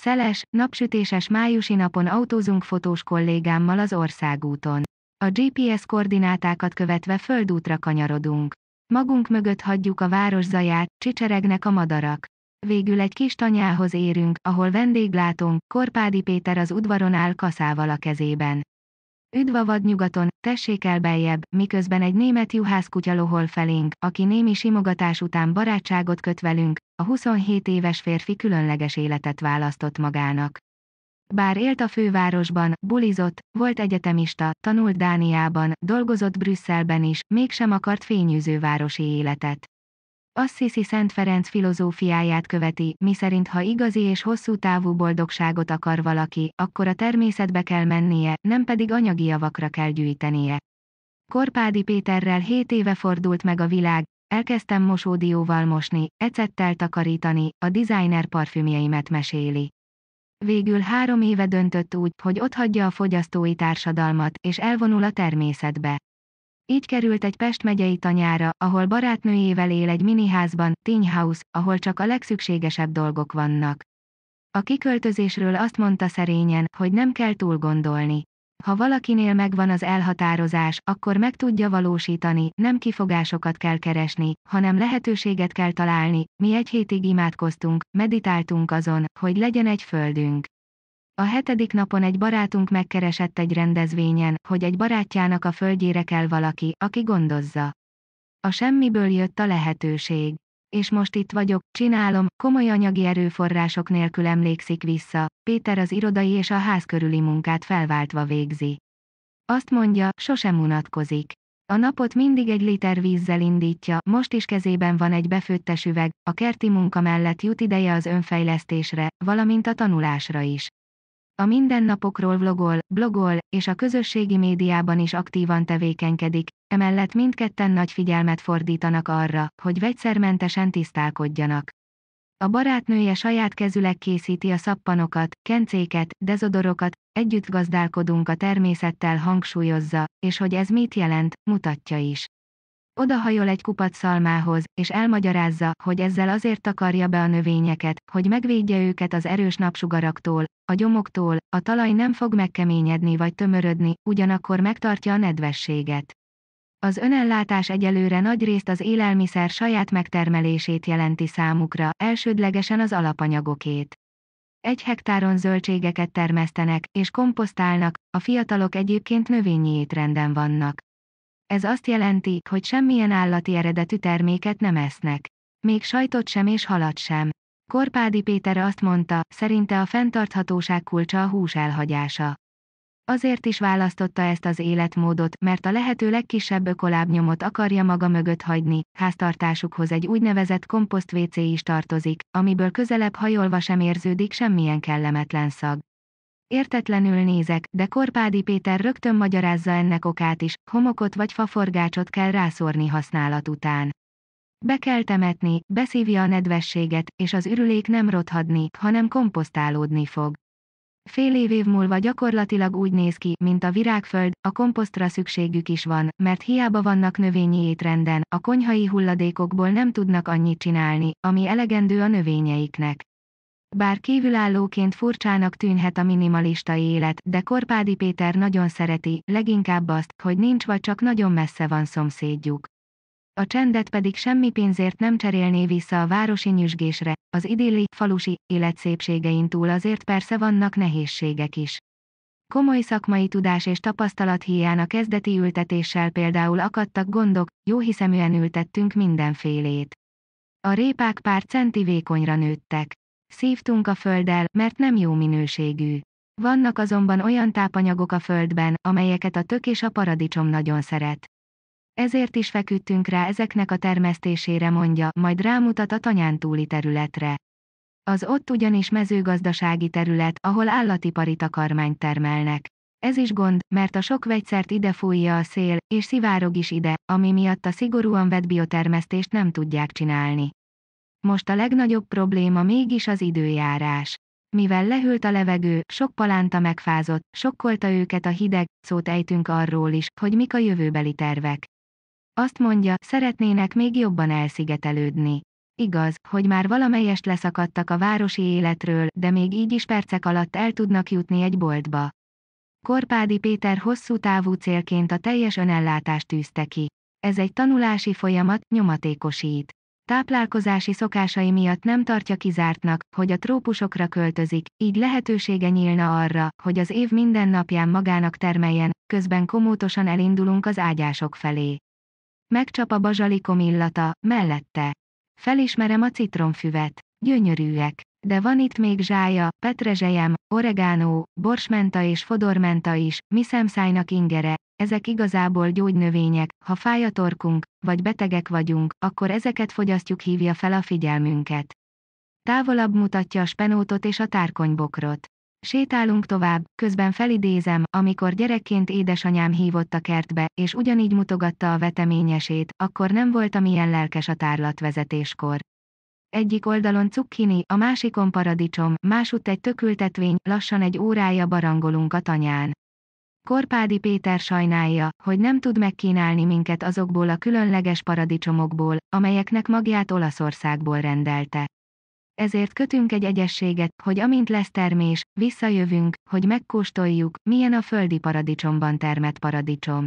Szeles, napsütéses májusi napon autózunk fotós kollégámmal az országúton. A GPS koordinátákat követve földútra kanyarodunk. Magunk mögött hagyjuk a város zaját, csicseregnek a madarak. Végül egy kis tanyához érünk, ahol vendéglátónk, Korpádi Péter az udvaron áll kaszával a kezében. Üdv a vadnyugaton, tessék el beljebb, miközben egy német kutya lohol felénk, aki némi simogatás után barátságot köt velünk, a 27 éves férfi különleges életet választott magának. Bár élt a fővárosban, bulizott, volt egyetemista, tanult Dániában, dolgozott Brüsszelben is, mégsem akart fényűző városi életet. Assisi Szent Ferenc filozófiáját követi, miszerint ha igazi és hosszú távú boldogságot akar valaki, akkor a természetbe kell mennie, nem pedig anyagi javakra kell gyűjtenie. Korpádi Péterrel hét éve fordult meg a világ, elkezdtem mosódióval mosni, ecettel takarítani, a designer parfümjeimet meséli. Végül három éve döntött úgy, hogy otthagyja a fogyasztói társadalmat, és elvonul a természetbe. Így került egy Pest megyei tanyára, ahol barátnőjével él egy miniházban, tényhouse, ahol csak a legszükségesebb dolgok vannak. A kiköltözésről azt mondta szerényen, hogy nem kell túl gondolni. Ha valakinél megvan az elhatározás, akkor meg tudja valósítani, nem kifogásokat kell keresni, hanem lehetőséget kell találni. Mi egy hétig imádkoztunk, meditáltunk azon, hogy legyen egy földünk. A hetedik napon egy barátunk megkeresett egy rendezvényen, hogy egy barátjának a földjére kell valaki, aki gondozza. A semmiből jött a lehetőség. És most itt vagyok, csinálom, komoly anyagi erőforrások nélkül emlékszik vissza, Péter az irodai és a ház körüli munkát felváltva végzi. Azt mondja, sosem unatkozik. A napot mindig egy liter vízzel indítja, most is kezében van egy befőttes üveg, a kerti munka mellett jut ideje az önfejlesztésre, valamint a tanulásra is. A mindennapokról vlogol, blogol, és a közösségi médiában is aktívan tevékenykedik, emellett mindketten nagy figyelmet fordítanak arra, hogy vegyszermentesen tisztálkodjanak. A barátnője saját kezüleg készíti a szappanokat, kencéket, dezodorokat, együtt gazdálkodunk a természettel hangsúlyozza, és hogy ez mit jelent, mutatja is. Odahajol egy kupac szalmához, és elmagyarázza, hogy ezzel azért takarja be a növényeket, hogy megvédje őket az erős napsugaraktól, a gyomoktól, a talaj nem fog megkeményedni vagy tömörödni, ugyanakkor megtartja a nedvességet. Az önellátás egyelőre nagy részt az élelmiszer saját megtermelését jelenti számukra, elsődlegesen az alapanyagokét. Egy hektáron zöldségeket termesztenek, és komposztálnak, a fiatalok egyébként növényi étrenden vannak. Ez azt jelenti, hogy semmilyen állati eredetű terméket nem esznek. Még sajtot sem és halat sem. Korpádi Péter azt mondta, szerinte a fenntarthatóság kulcsa a hús elhagyása. Azért is választotta ezt az életmódot, mert a lehető legkisebb ökolábnyomot akarja maga mögött hagyni, háztartásukhoz egy úgynevezett komposzt WC is tartozik, amiből közelebb hajolva sem érződik semmilyen kellemetlen szag. Értetlenül nézek, de Korpádi Péter rögtön magyarázza ennek okát is, homokot vagy faforgácsot kell rászórni használat után. Be kell temetni, beszívja a nedvességet, és az ürülék nem rothadni, hanem komposztálódni fog. Fél év, év múlva gyakorlatilag úgy néz ki, mint a virágföld, a komposztra szükségük is van, mert hiába vannak növényi étrenden, a konyhai hulladékokból nem tudnak annyit csinálni, ami elegendő a növényeiknek. Bár kívülállóként furcsának tűnhet a minimalista élet, de Korpádi Péter nagyon szereti, leginkább azt, hogy nincs vagy csak nagyon messze van szomszédjuk. A csendet pedig semmi pénzért nem cserélné vissza a városi nyüzsgésre, az idilli, falusi, élet túl azért persze vannak nehézségek is. Komoly szakmai tudás és tapasztalat hiány a kezdeti ültetéssel például akadtak gondok, jóhiszeműen ültettünk mindenfélét. A répák pár centi vékonyra nőttek. Szívtunk a földdel, mert nem jó minőségű. Vannak azonban olyan tápanyagok a földben, amelyeket a tök és a paradicsom nagyon szeret. Ezért is feküdtünk rá ezeknek a termesztésére mondja, majd rámutat a tanyán túli területre. Az ott ugyanis mezőgazdasági terület, ahol állatipari takarmányt termelnek. Ez is gond, mert a sok vegyszert ide fújja a szél, és szivárog is ide, ami miatt a szigorúan vett biotermesztést nem tudják csinálni. Most a legnagyobb probléma mégis az időjárás. Mivel lehűlt a levegő, sok palánta megfázott, sokkolta őket a hideg, szót ejtünk arról is, hogy mik a jövőbeli tervek. Azt mondja, szeretnének még jobban elszigetelődni. Igaz, hogy már valamelyest leszakadtak a városi életről, de még így is percek alatt el tudnak jutni egy boltba. Korpádi Péter hosszú távú célként a teljes önellátást tűzte ki. Ez egy tanulási folyamat, nyomatékosít. Táplálkozási szokásai miatt nem tartja kizártnak, hogy a trópusokra költözik, így lehetősége nyílna arra, hogy az év minden napján magának termeljen, közben komótosan elindulunk az ágyások felé. Megcsap a bazsalikom illata, mellette. Felismerem a citromfüvet. Gyönyörűek. De van itt még zsája, petrezselyem, oregánó, borsmenta és fodormenta is, mi szemszájnak ingere, ezek igazából gyógynövények, ha fáj a torkunk, vagy betegek vagyunk, akkor ezeket fogyasztjuk hívja fel a figyelmünket. Távolabb mutatja a spenótot és a tárkonybokrot. Sétálunk tovább, közben felidézem, amikor gyerekként édesanyám hívott a kertbe, és ugyanígy mutogatta a veteményesét, akkor nem voltam ilyen lelkes a tárlatvezetéskor. Egyik oldalon cukkini, a másikon paradicsom, másutt egy tökültetvény, lassan egy órája barangolunk a tanyán. Korpádi Péter sajnálja, hogy nem tud megkínálni minket azokból a különleges paradicsomokból, amelyeknek magját Olaszországból rendelte. Ezért kötünk egy egyességet, hogy amint lesz termés, visszajövünk, hogy megkóstoljuk, milyen a földi paradicsomban termett paradicsom.